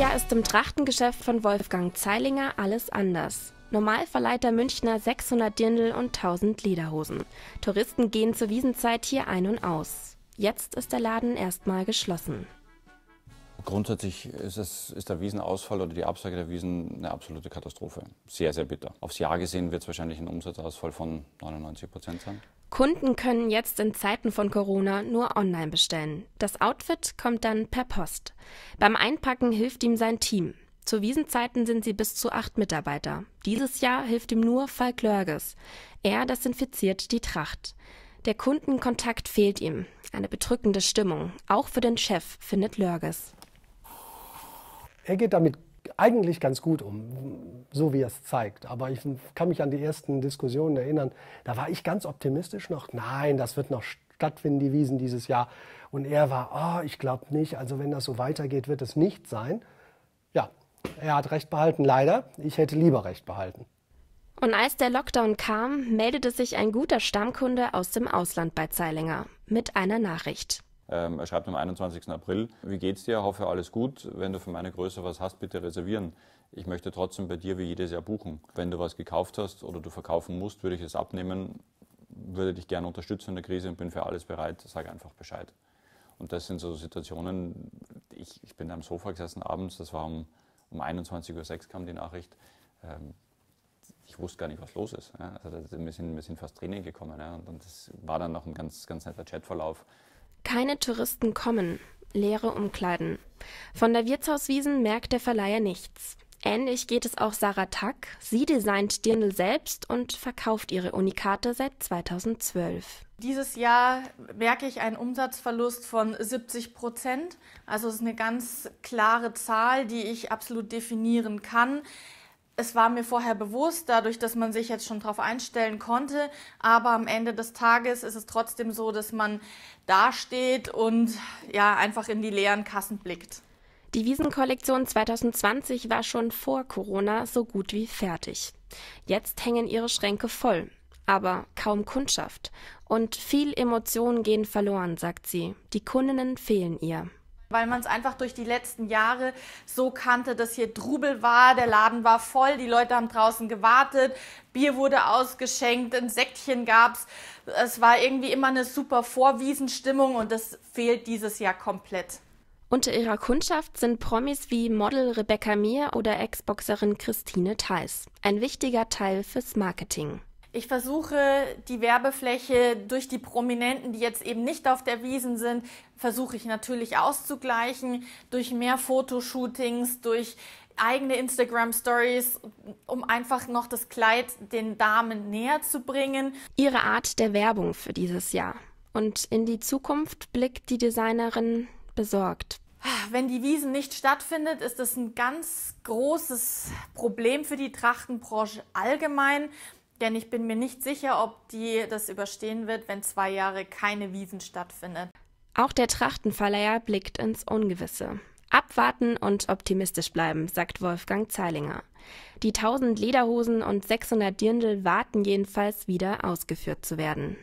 Jahr ist im Trachtengeschäft von Wolfgang Zeilinger alles anders. Normal verleiht der Münchner 600 Dirndl und 1000 Lederhosen. Touristen gehen zur Wiesenzeit hier ein und aus. Jetzt ist der Laden erstmal geschlossen. Grundsätzlich ist, es, ist, der Wiesenausfall oder die Absage der Wiesen eine absolute Katastrophe. Sehr, sehr bitter. Aufs Jahr gesehen wird es wahrscheinlich ein Umsatzausfall von 99 Prozent sein. Kunden können jetzt in Zeiten von Corona nur online bestellen. Das Outfit kommt dann per Post. Beim Einpacken hilft ihm sein Team. Zu Wiesenzeiten sind sie bis zu acht Mitarbeiter. Dieses Jahr hilft ihm nur Falk Lörges. Er desinfiziert die Tracht. Der Kundenkontakt fehlt ihm. Eine bedrückende Stimmung. Auch für den Chef findet Lörges. Er geht damit eigentlich ganz gut um, so wie er es zeigt. Aber ich kann mich an die ersten Diskussionen erinnern. Da war ich ganz optimistisch noch. Nein, das wird noch stattfinden, die Wiesen dieses Jahr. Und er war, oh, ich glaube nicht. Also wenn das so weitergeht, wird es nicht sein. Ja, er hat recht behalten, leider. Ich hätte lieber recht behalten. Und als der Lockdown kam, meldete sich ein guter Stammkunde aus dem Ausland bei Zeilinger mit einer Nachricht. Ähm, er schreibt am 21. April, wie geht's dir? Hoffe alles gut. Wenn du für meine Größe was hast, bitte reservieren. Ich möchte trotzdem bei dir wie jedes Jahr buchen. Wenn du was gekauft hast oder du verkaufen musst, würde ich es abnehmen, würde dich gerne unterstützen in der Krise und bin für alles bereit. Sag einfach Bescheid. Und das sind so Situationen, ich, ich bin am Sofa gesessen abends, das war um, um 21.06 Uhr kam die Nachricht. Ähm, ich wusste gar nicht, was los ist. Also wir sind, wir sind fast Training gekommen. Und, das war dann noch ein ganz, ganz netter Chatverlauf. Keine Touristen kommen, leere Umkleiden. Von der Wirtshauswiesen merkt der Verleiher nichts. Ähnlich geht es auch Sarah Tack. Sie designt Dirndl selbst und verkauft ihre Unikate seit 2012. Dieses Jahr merke ich einen Umsatzverlust von 70 Prozent. Also es ist eine ganz klare Zahl, die ich absolut definieren kann es war mir vorher bewusst, dadurch, dass man sich jetzt schon darauf einstellen konnte, aber am Ende des Tages ist es trotzdem so, dass man dasteht und ja einfach in die leeren Kassen blickt. Die Wiesenkollektion 2020 war schon vor Corona so gut wie fertig. Jetzt hängen ihre Schränke voll, aber kaum Kundschaft. Und viel Emotionen gehen verloren, sagt sie. Die Kundinnen fehlen ihr weil man es einfach durch die letzten Jahre so kannte, dass hier Trubel war, der Laden war voll, die Leute haben draußen gewartet, Bier wurde ausgeschenkt, ein Säckchen gab's. Es war irgendwie immer eine super Vorwiesenstimmung und das fehlt dieses Jahr komplett. Unter ihrer Kundschaft sind Promis wie Model Rebecca Mir oder Ex-Boxerin Christine Theiss. Ein wichtiger Teil fürs Marketing. Ich versuche die Werbefläche durch die Prominenten, die jetzt eben nicht auf der Wiesen sind, versuche ich natürlich auszugleichen durch mehr Fotoshootings, durch eigene Instagram Stories, um einfach noch das Kleid den Damen näher zu bringen. Ihre Art der Werbung für dieses Jahr. Und in die Zukunft blickt die Designerin besorgt. Wenn die Wiesen nicht stattfindet, ist das ein ganz großes Problem für die Trachtenbranche allgemein. Denn ich bin mir nicht sicher, ob die das überstehen wird, wenn zwei Jahre keine Wiesen stattfindet. Auch der Trachtenverleiher blickt ins Ungewisse. Abwarten und optimistisch bleiben, sagt Wolfgang Zeilinger. Die 1000 Lederhosen und 600 Dirndl warten jedenfalls wieder ausgeführt zu werden.